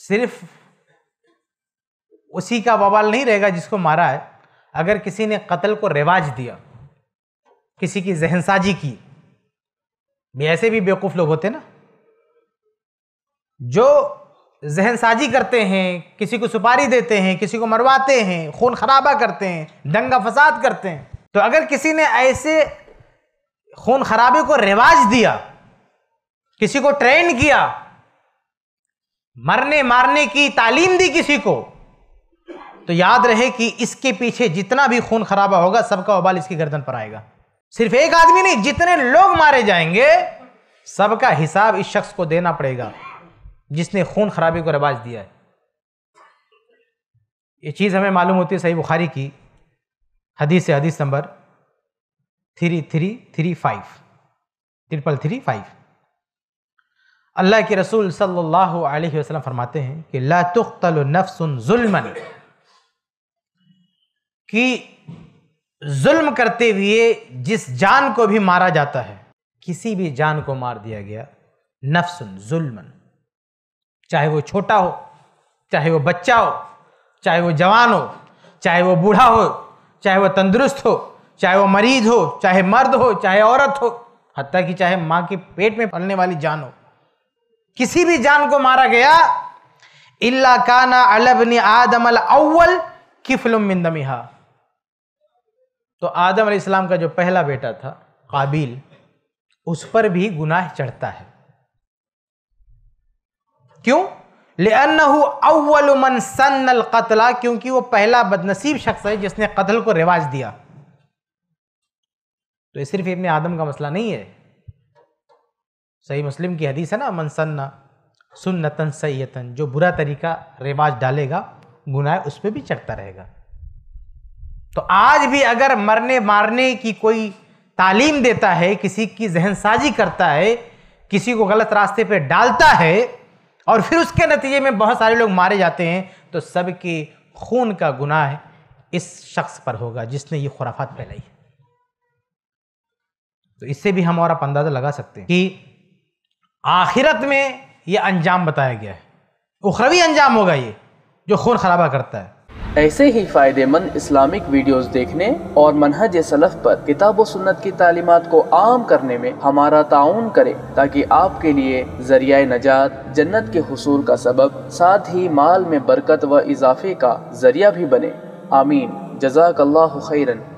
सिर्फ उसी का बवाल नहीं रहेगा जिसको मारा है अगर किसी ने कत्ल को रिवाज दिया किसी की जहनसाजी की भी ऐसे भी बेवकूफ़ लोग होते ना जो जहनसाजी करते हैं किसी को सुपारी देते हैं किसी को मरवाते हैं खून खराबा करते हैं दंगा फसाद करते हैं तो अगर किसी ने ऐसे खून खराबे को रिवाज दिया किसी को ट्रेन किया मरने मारने की तालीम दी किसी को तो याद रहे कि इसके पीछे जितना भी खून खराबा होगा सबका उबाल इसकी गर्दन पर आएगा सिर्फ एक आदमी नहीं जितने लोग मारे जाएंगे सबका हिसाब इस शख्स को देना पड़ेगा जिसने खून खराबी को रिवाज दिया है ये चीज़ हमें मालूम होती है सही बुखारी की हदीस हदीस number three three three five triple three five अल्लाह के रसूल सल्लल्लाहु अलैहि वसल्लम फरमाते हैं कि ला तुख्तल नफ्सुन जुल्मन कि जुल्म करते हुए जिस जान को भी मारा जाता है किसी भी जान को मार दिया गया नफ्सुन जुल्मन चाहे वो छोटा हो चाहे वो बच्चा हो चाहे वो जवान हो चाहे वो बूढ़ा हो चाहे वो तंदुरुस्त हो चाहे वो मरीज हो चाहे मर्द हो चाहे औरत हो हती कि चाहे माँ के पेट में फलने वाली जान हो किसी भी जान को मारा गया इल्ला काना अलबनी आदम अल अव्वल किफलुम मिन दमिहा तो आदम इस्लाम का जो पहला बेटा था काबिल उस पर भी गुनाह चढ़ता है क्यों लेअन्नहु अव्वल मन सन्नल कतला क्योंकि वो पहला बदनसीब शख्स है जिसने कत्ल को रिवाज दिया तो ये सिर्फ इबन आदम का मसला नहीं है सही मुस्लिम की हदीस है ना मनसन्ना सुन्नतन सैतन जो बुरा तरीका रिवाज डालेगा गुनाह उस पर भी चढ़ता रहेगा तो आज भी अगर मरने मारने की कोई तालीम देता है किसी की जहन साजी करता है किसी को गलत रास्ते पर डालता है और फिर उसके नतीजे में बहुत सारे लोग मारे जाते हैं तो सबके खून का गुनाह इस शख्स पर होगा जिसने ये खुराफात फैलाई है तो इससे भी हम और आप अंदाज़ा लगा सकते हैं कि आखिरत में ये अंजाम बताया गया है उखरवी अंजाम होगा ये जो खून खराबा करता है ऐसे ही फ़ायदेमंद इस्लामिक वीडियोस देखने और मनहज सलफ़ पर किताब व सुन्नत की तालीमत को आम करने में हमारा ताउन करें ताकि आपके लिए जरिया नजात जन्नत के हसूल का सबब साथ ही माल में बरकत व इजाफे का जरिया भी बने आमीन जजाक खैरन